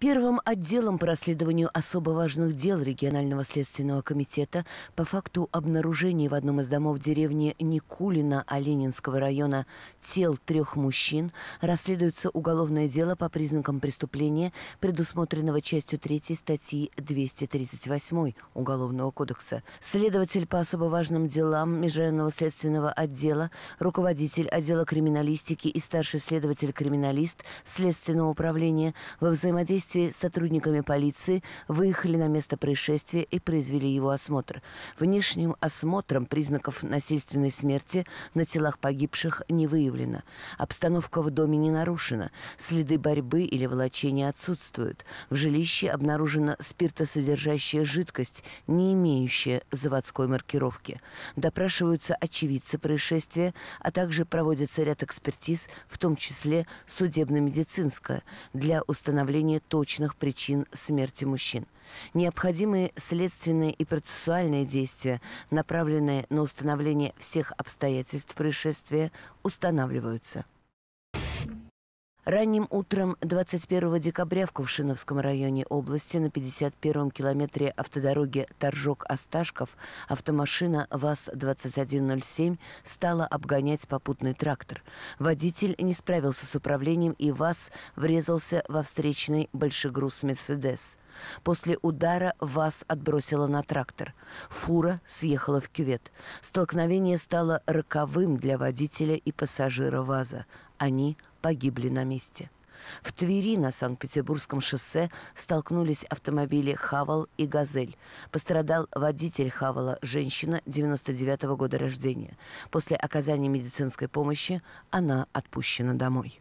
Первым отделом по расследованию особо важных дел регионального следственного комитета по факту обнаружения в одном из домов деревни Никулина Оленинского района тел трех мужчин расследуется уголовное дело по признакам преступления, предусмотренного частью 3 статьи 238 Уголовного кодекса. Следователь по особо важным делам Межрайонного следственного отдела, руководитель отдела криминалистики и старший следователь-криминалист Следственного управления во взаимодействии действий сотрудниками полиции выехали на место происшествия и произвели его осмотр. Внешним осмотром признаков насильственной смерти на телах погибших не выявлено. Обстановка в доме не нарушена, следы борьбы или волочения отсутствуют. В жилище обнаружена спиртосодержащая жидкость, не имеющая заводской маркировки. Допрашиваются очевидцы происшествия, а также проводится ряд экспертиз, в том числе судебно-медицинская, для установления то точных причин смерти мужчин. необходимые следственные и процессуальные действия, направленные на установление всех обстоятельств происшествия, устанавливаются. Ранним утром 21 декабря в Кувшиновском районе области на 51-м километре автодороги Торжок-Осташков автомашина ВАЗ-2107 стала обгонять попутный трактор. Водитель не справился с управлением и ВАЗ врезался во встречный большегруз «Мерседес». После удара ВАЗ отбросила на трактор. Фура съехала в кювет. Столкновение стало роковым для водителя и пассажира ВАЗа. Они – погибли на месте. В Твери на Санкт-Петербургском шоссе столкнулись автомобили «Хавал» и «Газель». Пострадал водитель «Хавала», женщина 99 -го года рождения. После оказания медицинской помощи она отпущена домой.